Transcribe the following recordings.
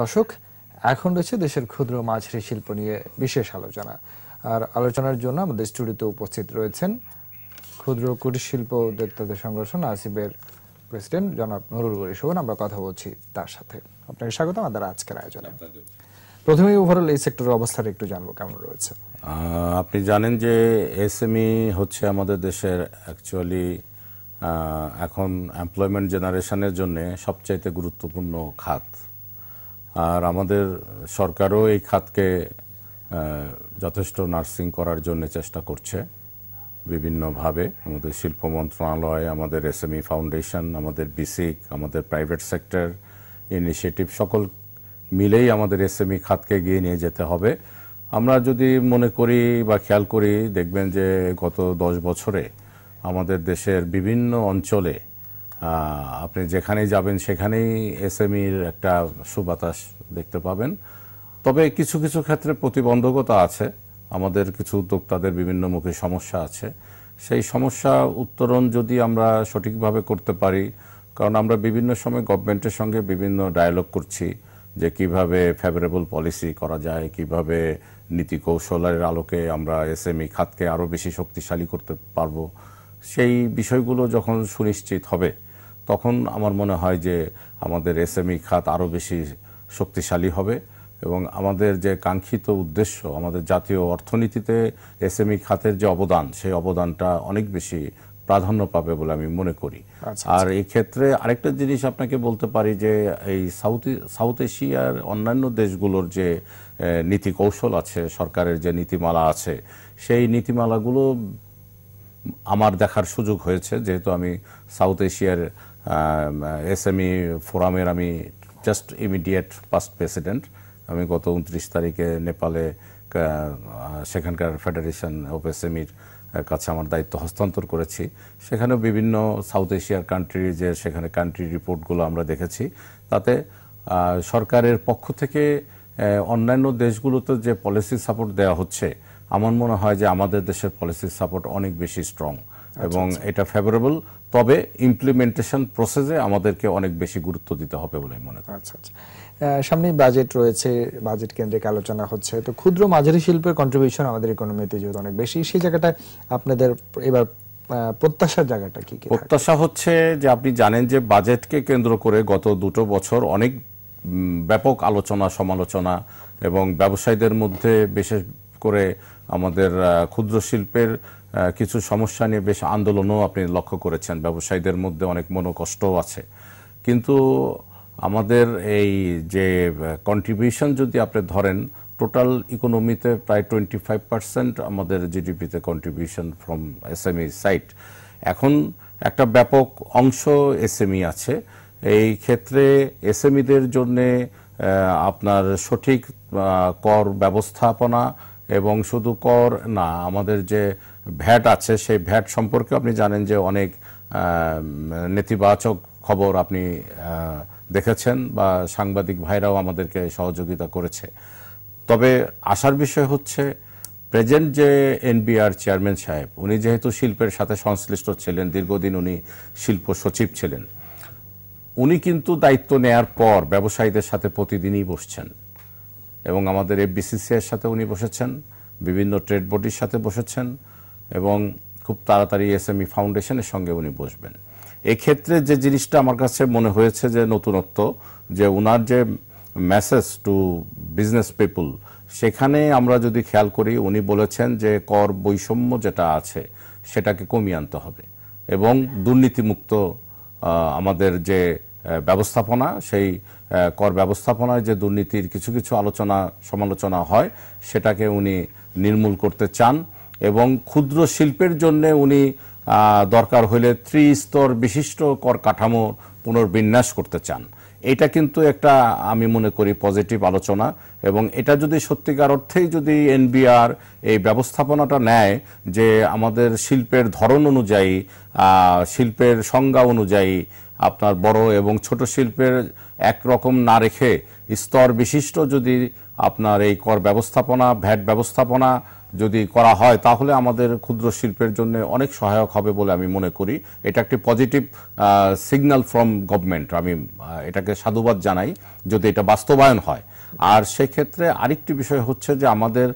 দর্শক এখন রয়েছে দেশের ক্ষুদ্র মাঝারি শিল্প নিয়ে বিশেষ আলোচনা আর আলোচনার জন্য আমাদের স্টুডিওতে উপস্থিত রয়েছেন ক্ষুদ্র কুটির শিল্প উদ্যোক্তাদের সংগঠন আসিবের প্রেসিডেন্ট জনাব নুরুল গরি শোভন আমরা কথা বলছি তার সাথে আপনাকে স্বাগত আমাদের আজকের আয়োজনে প্রথমে ওভারঅল এই সেক্টরের অবস্থাটা একটু জানবো কেমন রয়েছে আপনি জানেন যে এসএমই হচ্ছে আমাদের দেশের অ্যাকচুয়ালি এখন এমপ্লয়মেন্ট জেনারেশনের জন্য সবচাইতে গুরুত্বপূর্ণ খাত আর আমাদের সরকারও এই খাতকে যথেষ্ট নার্সিং করার জন্য চেষ্টা করছে বিভিন্নভাবে আমাদের শিল্প মন্ত্রণালয় আমাদের এসএমই ফাউন্ডেশন আমাদের বিসিক আমাদের প্রাইভেট সেক্টর ইনিশিয়েটিভ সকল মিলেই আমাদের এসএমই খাতকে এগিয়ে নিয়ে যেতে হবে আমরা যদি মনে করি বা খেয়াল করি দেখবেন যে গত দশ বছরে আমাদের দেশের বিভিন্ন অঞ্চলে আপনি যেখানেই যাবেন সেখানেই এসএমইর একটা সুবাতাস দেখতে পাবেন তবে কিছু কিছু ক্ষেত্রে প্রতিবন্ধকতা আছে আমাদের কিছু উদ্যোক্তাদের বিভিন্ন মুখে সমস্যা আছে সেই সমস্যা উত্তরণ যদি আমরা সঠিকভাবে করতে পারি কারণ আমরা বিভিন্ন সময় গভর্নমেন্টের সঙ্গে বিভিন্ন ডায়ালগ করছি যে কিভাবে ফেভারেবল পলিসি করা যায় কিভাবে নীতি কৌশলের আলোকে আমরা এসএমই খাতকে আরও বেশি শক্তিশালী করতে পারবো সেই বিষয়গুলো যখন সুনিশ্চিত হবে তখন আমার মনে হয় যে আমাদের এসএমই খাত আরও বেশি শক্তিশালী হবে এবং আমাদের যে কাঙ্ক্ষিত উদ্দেশ্য আমাদের জাতীয় অর্থনীতিতে এসএমই খাতের যে অবদান সেই অবদানটা অনেক বেশি প্রাধান্য পাবে বলে আমি মনে করি আচ্ছা, আচ্ছা। আর এই ক্ষেত্রে আরেকটা জিনিস আপনাকে বলতে পারি যে এই সাউথ সাউথ এশিয়ার অন্যান্য দেশগুলোর যে নীতি কৌশল আছে সরকারের যে নীতিমালা আছে সেই নীতিমালাগুলো আমার দেখার সুযোগ হয়েছে যেহেতু আমি সাউথ এশিয়ার Um, uh, e এসএমই ফোরামের আমি জাস্ট ইমিডিয়েট পাস্ট প্রেসিডেন্ট আমি গত উনত্রিশ তারিখে নেপালে সেখানকার ফেডারেশন অফ এসএমইর কাছে আমার দায়িত্ব হস্তান্তর করেছি সেখানে বিভিন্ন সাউথ এশিয়ার কান্ট্রির যে সেখানে কান্ট্রি রিপোর্টগুলো আমরা দেখেছি তাতে সরকারের পক্ষ থেকে অন্যান্য দেশগুলোতে যে পলিসি সাপোর্ট দেওয়া হচ্ছে আমার মনে হয় যে আমাদের দেশের পলিসি সাপোর্ট অনেক বেশি স্ট্রং আচ্ছা, আচ্ছা। এবং এটা ফেভারেবল তবে ইমপ্লিমেন্টেশন প্রসেসে আমাদেরকে অনেক বেশি গুরুত্ব দিতে হবে বলে মনে করি আচ্ছা আচ্ছা সামনেই বাজেট রয়েছে বাজেট কেন্দ্রিক আলোচনা হচ্ছে তো ক্ষুদ্র মাঝারি শিল্পের কন্ট্রিবিউশন আমাদের ইকোনমিতে যেহেতু অনেক বেশি সেই জায়গাটা আপনাদের এবার প্রত্যাশার জায়গাটা কী কি প্রত্যাশা হচ্ছে যে আপনি জানেন যে বাজেটকে কেন্দ্র করে গত দুটো বছর অনেক ব্যাপক আলোচনা সমালোচনা এবং ব্যবসায়ীদের মধ্যে বিশেষ করে আমাদের ক্ষুদ্র শিল্পের কিছু সমস্যা নিয়ে বেশ আন্দোলনও আপনি লক্ষ্য করেছেন ব্যবসায়ীদের মধ্যে অনেক মনোকষ্টও আছে কিন্তু আমাদের এই যে কন্ট্রিবিউশন যদি আপনি ধরেন টোটাল ইকোনমিতে প্রায় টোয়েন্টি ফাইভ পার্সেন্ট আমাদের জিডিপিতে কন্ট্রিবিউশন ফ্রম এসএমই সাইট এখন একটা ব্যাপক অংশ এসএমই e আছে এই ক্ষেত্রে এসএমইদের জন্যে আপনার সঠিক কর ব্যবস্থাপনা এবং শুধু কর না আমাদের যে ভ্যাট আছে সেই ভ্যাট সম্পর্কে আপনি জানেন যে অনেক নেতিবাচক খবর আপনি দেখেছেন বা সাংবাদিক ভাইরাও আমাদেরকে সহযোগিতা করেছে তবে আসার বিষয় হচ্ছে প্রেজেন্ট যে এনবিআর চেয়ারম্যান সাহেব উনি যেহেতু শিল্পের সাথে সংশ্লিষ্ট ছিলেন দীর্ঘদিন উনি শিল্প সচিব ছিলেন উনি কিন্তু দায়িত্ব নেয়ার পর ব্যবসায়ীদের সাথে প্রতিদিনই বসছেন এবং আমাদের এফবিসিসি এর সাথে উনি বসেছেন বিভিন্ন ট্রেড বডির সাথে বসেছেন এবং খুব তাড়াতাড়ি ই ফাউন্ডেশনের সঙ্গে উনি বসবেন এক্ষেত্রে যে জিনিসটা আমার কাছে মনে হয়েছে যে নতুনত্ব যে ওনার যে মেসেজ টু বিজনেস পিপুল সেখানে আমরা যদি খেয়াল করি উনি বলেছেন যে কর বৈষম্য যেটা আছে সেটাকে কমিয়ে আনতে হবে এবং দুর্নীতিমুক্ত আমাদের যে ব্যবস্থাপনা সেই কর ব্যবস্থাপনায় যে দুর্নীতির কিছু কিছু আলোচনা সমালোচনা হয় সেটাকে উনি নির্মূল করতে চান এবং ক্ষুদ্র শিল্পের জন্য উনি দরকার হলে ত্রিস্তর বিশিষ্ট কর কাঠামো পুনর্বিন্যাস করতে চান এটা কিন্তু একটা আমি মনে করি পজিটিভ আলোচনা এবং এটা যদি সত্যিকার অর্থেই যদি এনবিআর এই ব্যবস্থাপনাটা নেয় যে আমাদের শিল্পের ধরন অনুযায়ী শিল্পের সংজ্ঞা অনুযায়ী আপনার বড় এবং ছোট শিল্পের একরকম না রেখে স্তর বিশিষ্ট যদি আপনার এই কর ব্যবস্থাপনা ভ্যাট ব্যবস্থাপনা যদি করা হয় তাহলে আমাদের ক্ষুদ্র শিল্পের জন্য অনেক সহায়ক হবে বলে আমি মনে করি এটা একটি পজিটিভ সিগন্যাল ফ্রম গভর্নমেন্ট আমি এটাকে সাধুবাদ জানাই যদি এটা বাস্তবায়ন হয় আর সেক্ষেত্রে আরেকটি বিষয় হচ্ছে যে আমাদের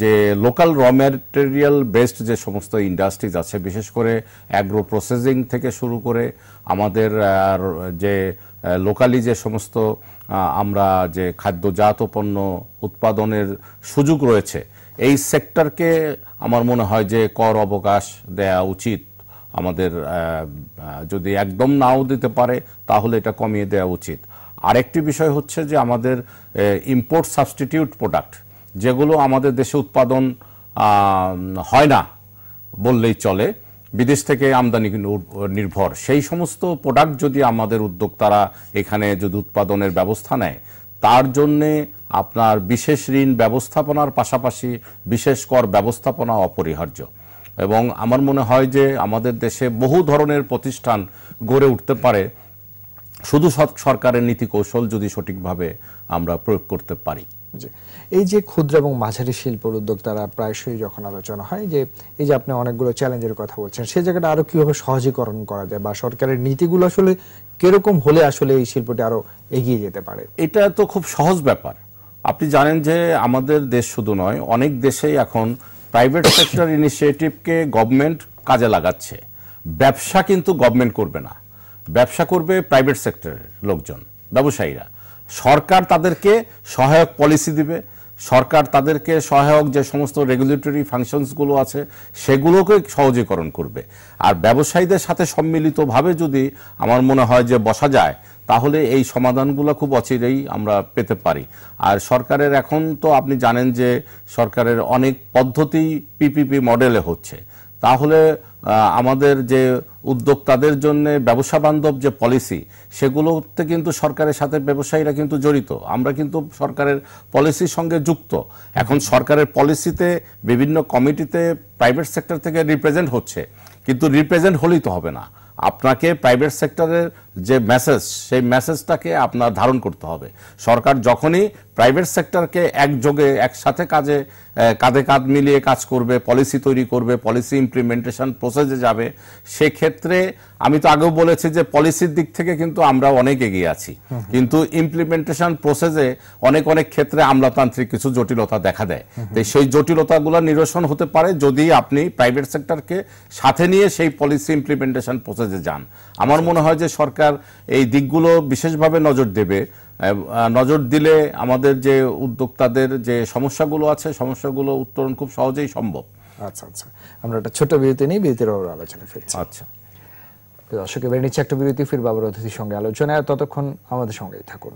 যে লোকাল র ম্যাটেরিয়াল বেসড যে সমস্ত ইন্ডাস্ট্রিজ আছে বিশেষ করে অ্যাগ্রো প্রসেসিং থেকে শুরু করে আমাদের যে লোকালি যে সমস্ত আমরা যে খাদ্যজাত পণ্য উৎপাদনের সুযোগ রয়েছে এই সেক্টরকে আমার মনে হয় যে কর অবকাশ দেয়া উচিত আমাদের যদি একদম নাও দিতে পারে তাহলে এটা কমিয়ে দেওয়া উচিত আরেকটি বিষয় হচ্ছে যে আমাদের ইম্পোর্ট সাবস্টিটিউট প্রোডাক্ট যেগুলো আমাদের দেশে উৎপাদন হয় না বললেই চলে বিদেশ থেকে আমদানি নির্ভর সেই সমস্ত প্রোডাক্ট যদি আমাদের উদ্যোক্তারা এখানে যদি উৎপাদনের ব্যবস্থা নেয় তার জন্যে আপনার বিশেষ ঋণ ব্যবস্থাপনার পাশাপাশি বিশেষ কর ব্যবস্থাপনা অপরিহার্য এবং আমার মনে হয় যে আমাদের দেশে বহু ধরনের প্রতিষ্ঠান গড়ে উঠতে পারে শুধু সরকারের নীতি কৌশল যদি সঠিকভাবে আমরা প্রয়োগ করতে পারি জি এই যে ক্ষুদ্র এবং মাঝারি শিল্প উদ্যোক্তারা প্রায়শই যখন আলোচনা হয় যে এই যে আপনি অনেকগুলো চ্যালেঞ্জের কথা বলছেন সেই জায়গাটা আরো কিভাবে সহজীকরণ করা যায় বা সরকারের নীতিগুলো আসলে কিরকম হলে আসলে এই শিল্পটি আরো এগিয়ে যেতে পারে এটা তো খুব সহজ ব্যাপার আপনি জানেন যে আমাদের দেশ শুধু নয় অনেক দেশেই এখন প্রাইভেট সেক্টর ইনিশিয়েটিভকে গভর্নমেন্ট কাজে লাগাচ্ছে ব্যবসা কিন্তু গভর্নমেন্ট করবে না ব্যবসা করবে প্রাইভেট সেক্টরের লোকজন ব্যবসায়ীরা সরকার তাদেরকে সহায়ক পলিসি দিবে সরকার তাদেরকে সহায়ক যে সমস্ত রেগুলেটরি ফাংশনসগুলো আছে সেগুলোকে সহজীকরণ করবে আর ব্যবসায়ীদের সাথে সম্মিলিতভাবে যদি আমার মনে হয় যে বসা যায় তাহলে এই সমাধানগুলো খুব অচিরেই আমরা পেতে পারি আর সরকারের এখন তো আপনি জানেন যে সরকারের অনেক পদ্ধতি পিপিপি মডেলে হচ্ছে তাহলে আমাদের যে উদ্যোক্তাদের জন্য ব্যবসা বান্ধব যে পলিসি সেগুলোতে কিন্তু সরকারের সাথে ব্যবসায়ীরা কিন্তু জড়িত আমরা কিন্তু সরকারের পলিসির সঙ্গে যুক্ত এখন সরকারের পলিসিতে বিভিন্ন কমিটিতে প্রাইভেট সেক্টর থেকে রিপ্রেজেন্ট হচ্ছে কিন্তু রিপ্রেজেন্ট হলেই তো হবে না আপনাকে প্রাইভেট সেক্টরের যে মেসেজ সেই মেসেজটাকে আপনার ধারণ করতে হবে সরকার যখনই প্রাইভেট সেক্টরকে একযোগে একসাথে কাজে কাঁধে কাঁধ মিলিয়ে কাজ করবে পলিসি তৈরি করবে পলিসি ইমপ্লিমেন্টেশন প্রসেসে যাবে সেক্ষেত্রে আমি তো আগেও বলেছি যে পলিসির দিক থেকে কিন্তু আমরা অনেক এগিয়ে আছি কিন্তু ইমপ্লিমেন্টেশন প্রসেসে অনেক অনেক ক্ষেত্রে আমলাতান্ত্রিক কিছু জটিলতা দেখা দেয় তো সেই জটিলতাগুলো নিরসন হতে পারে যদি আপনি প্রাইভেট সেক্টরকে সাথে নিয়ে সেই পলিসি ইমপ্লিমেন্টেশন প্রসেসে যান আমার মনে হয় যে সরকার সরকার এই দিকগুলো বিশেষভাবে নজর দেবে নজর দিলে আমাদের যে উদ্যোক্তাদের যে সমস্যাগুলো আছে সমস্যাগুলো উত্তরণ খুব সহজেই সম্ভব আচ্ছা আচ্ছা আমরা একটা ছোট বিরতি নিয়ে বিরতির আলোচনা ফিরছি আচ্ছা দর্শক এবার নিচ্ছে একটা বিরতি ফির আবার অতিথির সঙ্গে আলোচনায় ততক্ষণ আমাদের সঙ্গেই থাকুন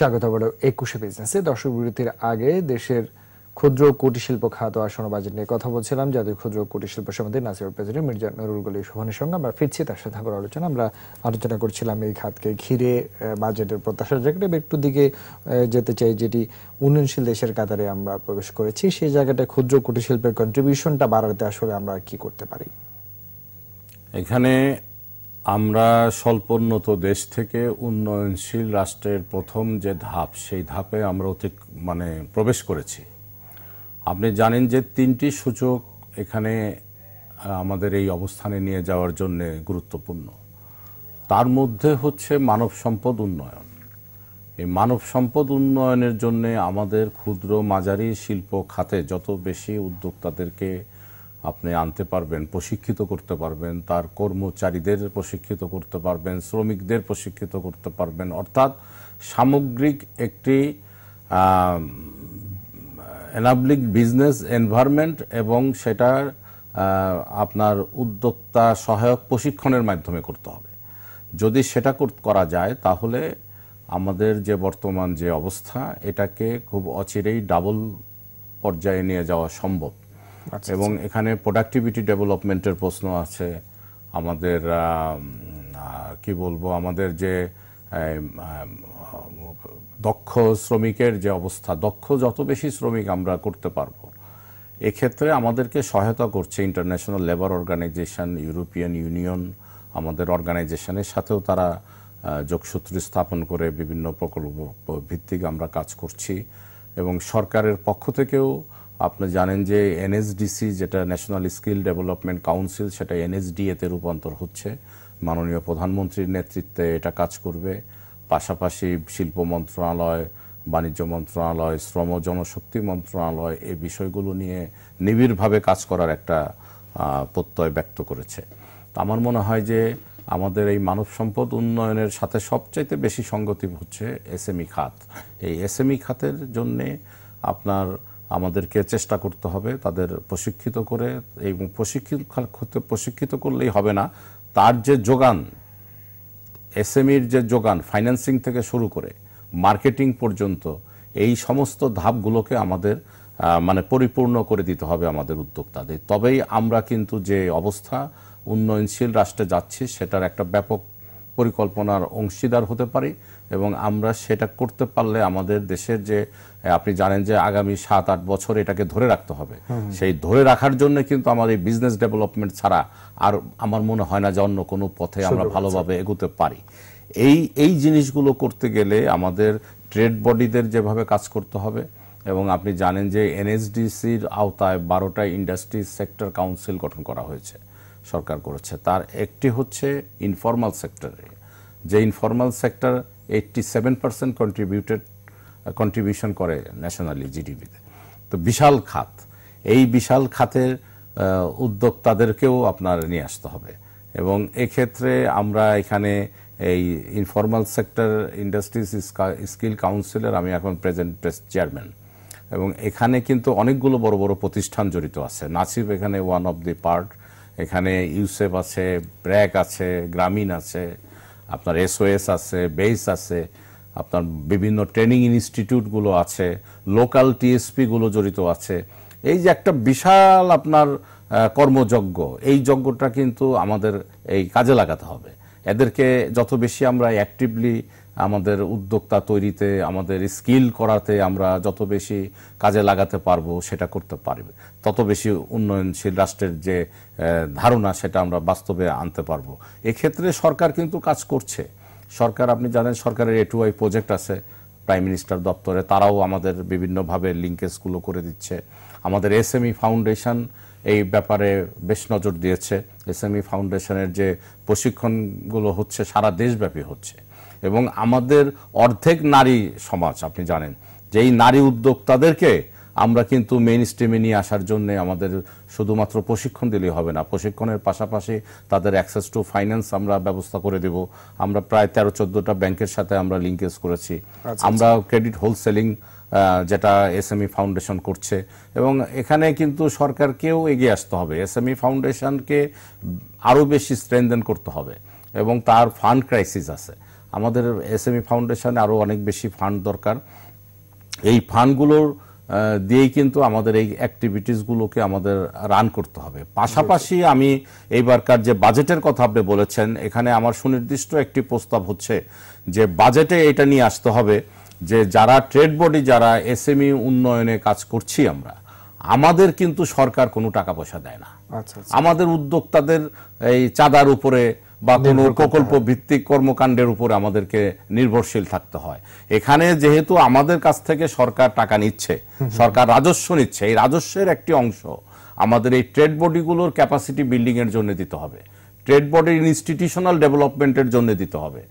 স্বাগত বড় একুশে বিজনেসে দর্শক বিরতির আগে দেশের ক্ষুদ্র কুটির শিল্প খাত ও আসন বাজেট নিয়ে কথা বলছিলাম জাতীয় ক্ষুদ্র কুটির শিল্প সমিতি নাসির প্রেসিডেন্ট মির্জা নুরুল গলি শোভনের সঙ্গে আমরা ফিরছি তার সাথে আবার আলোচনা আমরা আলোচনা করছিলাম এই খাতকে ঘিরে বাজেটের প্রত্যাশা জায়গাটা একটু দিকে যেতে চাই যেটি উন্নয়নশীল দেশের কাতারে আমরা প্রবেশ করেছি সেই জায়গাটা ক্ষুদ্র কুটির শিল্পের কন্ট্রিবিউশনটা বাড়াতে আসলে আমরা কি করতে পারি এখানে আমরা স্বল্পোন্নত দেশ থেকে উন্নয়নশীল রাষ্ট্রের প্রথম যে ধাপ সেই ধাপে আমরা অতি মানে প্রবেশ করেছি আপনি জানেন যে তিনটি সূচক এখানে আমাদের এই অবস্থানে নিয়ে যাওয়ার জন্য গুরুত্বপূর্ণ তার মধ্যে হচ্ছে মানব সম্পদ উন্নয়ন এই মানব সম্পদ উন্নয়নের জন্য আমাদের ক্ষুদ্র মাঝারি শিল্প খাতে যত বেশি উদ্যোক্তাদেরকে আপনি আনতে পারবেন প্রশিক্ষিত করতে পারবেন তার কর্মচারীদের প্রশিক্ষিত করতে পারবেন শ্রমিকদের প্রশিক্ষিত করতে পারবেন অর্থাৎ সামগ্রিক একটি এনাবলিক বিজনেস এনভায়রনমেন্ট এবং সেটার আপনার উদ্যোক্তা সহায়ক প্রশিক্ষণের মাধ্যমে করতে হবে যদি সেটা করা যায় তাহলে আমাদের যে বর্তমান যে অবস্থা এটাকে খুব অচিরেই ডাবল পর্যায়ে নিয়ে যাওয়া সম্ভব আচ্ছা, এবং আচ্ছা। এখানে প্রোডাক্টিভিটি ডেভেলপমেন্টের প্রশ্ন আছে আমাদের কি বলবো আমাদের যে দক্ষ শ্রমিকের যে অবস্থা দক্ষ যত বেশি শ্রমিক আমরা করতে পারবো এক্ষেত্রে আমাদেরকে সহায়তা করছে international labour organisation European union আমাদের অর্গানাইজেশনের সাথেও তারা যোগসূত্র স্থাপন করে বিভিন্ন প্রকল্প ভিত্তিক আমরা কাজ করছি এবং সরকারের পক্ষ থেকেও আপনি জানেন যে এনএসডিসি যেটা ন্যাশনাল স্কিল ডেভেলপমেন্ট কাউন্সিল সেটা এনএসডিএতে রূপান্তর হচ্ছে মাননীয় প্রধানমন্ত্রীর নেতৃত্বে এটা কাজ করবে পাশাপাশি শিল্প মন্ত্রণালয় বাণিজ্য মন্ত্রণালয় শ্রম জনশক্তি মন্ত্রণালয় এই বিষয়গুলো নিয়ে নিবিড়ভাবে কাজ করার একটা প্রত্যয় ব্যক্ত করেছে আমার মনে হয় যে আমাদের এই মানব সম্পদ উন্নয়নের সাথে সবচাইতে বেশি সঙ্গতি হচ্ছে এসএমই খাত এই এসএমই খাতের জন্যে আপনার আমাদেরকে চেষ্টা করতে হবে তাদের প্রশিক্ষিত করে এবং প্রশিক্ষিত প্রশিক্ষিত করলেই হবে না তার যে যোগান এস যে যোগান ফাইন্যান্সিং থেকে শুরু করে মার্কেটিং পর্যন্ত এই সমস্ত ধাপগুলোকে আমাদের মানে পরিপূর্ণ করে দিতে হবে আমাদের উদ্যোক্তাদের তবেই আমরা কিন্তু যে অবস্থা উন্নয়নশীল রাষ্ট্রে যাচ্ছি সেটার একটা ব্যাপক পরিকল্পনার অংশীদার হতে পারি এবং আমরা সেটা করতে পারলে আমাদের দেশের যে আপনি জানেন যে আগামী সাত আট বছর এটাকে ধরে রাখতে হবে সেই ধরে রাখার জন্য কিন্তু আমাদের বিজনেস ডেভেলপমেন্ট ছাড়া আর আমার মনে হয় না যে অন্য কোনো পথে আমরা ভালোভাবে এগোতে পারি এই এই জিনিসগুলো করতে গেলে আমাদের ট্রেড বডিদের যেভাবে কাজ করতে হবে এবং আপনি জানেন যে এনএসডিসির আওতায় বারোটা ইন্ডাস্ট্রি সেক্টর কাউন্সিল গঠন করা হয়েছে সরকার করেছে তার একটি হচ্ছে ইনফরমাল সেক্টরে যে informal sector eighty seven percent contributed contribution করে ন্যাশনালি জিডিপিতে তো বিশাল খাত এই বিশাল খাতের উদ্যোক্তাদেরকেও আপনার নিয়ে আসতে হবে এবং এক্ষেত্রে আমরা এখানে এই ইনফরমাল সেক্টর ইন্ডাস্ট্রিজ স্কিল কাউন্সিলের আমি এখন প্রেজেন্ট চেয়ারম্যান এবং এখানে কিন্তু অনেকগুলো বড় বড় প্রতিষ্ঠান জড়িত আছে নাসিব এখানে ওয়ান অফ দি পার্ট এখানে ইউসেফ আছে ব্র্যাক আছে গ্রামীণ আছে আপনার এসওএস আছে বেস আছে আপনার বিভিন্ন ট্রেনিং ইনস্টিটিউটগুলো আছে লোকাল টিএসপিগুলো জড়িত আছে এই যে একটা বিশাল আপনার কর্মযজ্ঞ এই যজ্ঞটা কিন্তু আমাদের এই কাজে লাগাতে হবে এদেরকে যত বেশি আমরা অ্যাক্টিভলি আমাদের উদ্যোক্তা তৈরিতে আমাদের স্কিল করাতে আমরা যত বেশি কাজে লাগাতে পারবো সেটা করতে পারবে তত বেশি উন্নয়নশীল রাষ্ট্রের যে ধারণা সেটা আমরা বাস্তবে আনতে পারবো এক্ষেত্রে সরকার কিন্তু কাজ করছে সরকার আপনি জানেন সরকারের এ টু প্রজেক্ট আছে প্রাইম মিনিস্টার দপ্তরে তারাও আমাদের বিভিন্নভাবে লিঙ্কেজগুলো করে দিচ্ছে আমাদের এসএমই ফাউন্ডেশন e এই ব্যাপারে বেশ নজর দিয়েছে এস ই ফাউন্ডেশনের যে প্রশিক্ষণগুলো হচ্ছে সারা দেশব্যাপী হচ্ছে এবং আমাদের অর্ধেক নারী সমাজ আপনি জানেন যে এই নারী উদ্যোক্তাদেরকে আমরা কিন্তু মেইন স্ট্রিমে নিয়ে আসার জন্য আমাদের শুধুমাত্র প্রশিক্ষণ দিলেই হবে না প্রশিক্ষণের পাশাপাশি তাদের অ্যাক্সেস টু ফাইন্যান্স আমরা ব্যবস্থা করে দেব আমরা প্রায় তেরো চোদ্দোটা ব্যাংকের সাথে আমরা লিঙ্কেজ করেছি আচ্ছা, আচ্ছা। আমরা ক্রেডিট হোলসেলিং যেটা এসএমই ফাউন্ডেশন e করছে এবং এখানে কিন্তু সরকারকেও এগিয়ে আসতে হবে এসএমই ফাউন্ডেশনকে e আরও বেশি স্ট্রেনদেন করতে হবে এবং তার ফান্ড ক্রাইসিস আছে আমাদের এসএমই ফাউন্ডেশনে আরও অনেক বেশি ফান্ড দরকার এই ফান্ডগুলোর দিয়েই কিন্তু আমাদের এই অ্যাক্টিভিটিসগুলোকে আমাদের রান করতে হবে পাশাপাশি আমি এইবারকার যে বাজেটের কথা আপনি বলেছেন এখানে আমার সুনির্দিষ্ট একটি প্রস্তাব হচ্ছে যে বাজেটে এটা নিয়ে আসতে হবে যে যারা ট্রেড বডি যারা এসএমই উন্নয়নে কাজ করছি আমরা আমাদের কিন্তু সরকার কোনো টাকা পয়সা দেয় না আচ্ছা, আচ্ছা। আমাদের উদ্যোক্তাদের এই চাঁদার উপরে বা কোনো প্রকল্প ভিত্তিক কর্মকাণ্ডের উপর আমাদেরকে নির্ভরশীল থাকতে হয় এখানে যেহেতু আমাদের কাছ থেকে সরকার টাকা নিচ্ছে সরকার রাজস্ব নিচ্ছে এই রাজস্বের একটি অংশ আমাদের এই ট্রেড বডিগুলোর ক্যাপাসিটি বিল্ডিং এর জন্য দিতে হবে ট্রেড বডির ইনস্টিটিউশনাল ডেভেলপমেন্টের জন্য দিতে হবে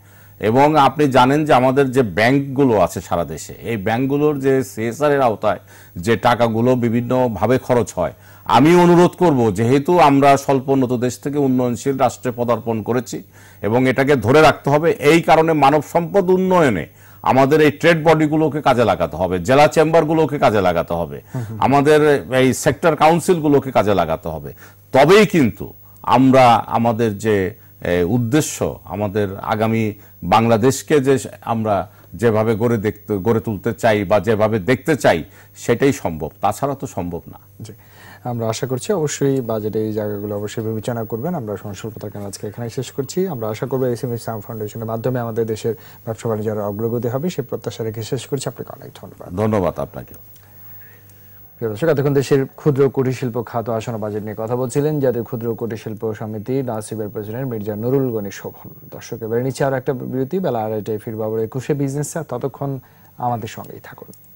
এবং আপনি জানেন যে আমাদের যে ব্যাংকগুলো আছে সারা দেশে এই ব্যাংকগুলোর যে সিএসআর এর আওতায় যে টাকাগুলো বিভিন্নভাবে খরচ হয় আমি অনুরোধ করব যেহেতু আমরা স্বল্পোন্নত দেশ থেকে উন্নয়নশীল রাষ্ট্রে পদার্পণ করেছি এবং এটাকে ধরে রাখতে হবে এই কারণে মানব সম্পদ উন্নয়নে আমাদের এই ট্রেড বডিগুলোকে কাজে লাগাতে হবে জেলা চেম্বারগুলোকে কাজে লাগাতে হবে আমাদের এই সেক্টর কাউন্সিলগুলোকে কাজে লাগাতে হবে তবেই কিন্তু আমরা আমাদের যে উদ্দেশ্য আমাদের আগামী বাংলাদেশকে যে আমরা যেভাবে গড়ে দেখতে গড়ে তুলতে চাই বা যেভাবে দেখতে চাই সেটাই সম্ভব তাছাড়া তো সম্ভব না আমরা আশা করছি অবশ্যই বাজেটে এই জায়গাগুলো অবশ্যই বিবেচনা করবেন আমরা সংসদ কারণে আজকে এখানে শেষ করছি আমরা আশা করবো এস এম ইসলাম ফাউন্ডেশনের মাধ্যমে আমাদের দেশের ব্যবসা বাণিজ্যের অগ্রগতি হবে সেই প্রত্যাশা রেখে শেষ করছি আপনাকে অনেক ধন্যবাদ ধন্যবাদ আপনাকে দর্শক এতক্ষণ দেশের ক্ষুদ্র কুটির শিল্প খাত আসন বাজেট নিয়ে কথা বলছিলেন যাদের ক্ষুদ্র কুটির শিল্প সমিতি নাসিবের প্রেসিডেন্ট মির্জা নুরুল গনি শোভন দর্শক এবার নিচে আর একটা বিরতি বেলা আড়াইটায় ফিরবো একুশে বিজনেস ততক্ষণ আমাদের সঙ্গেই থাকুন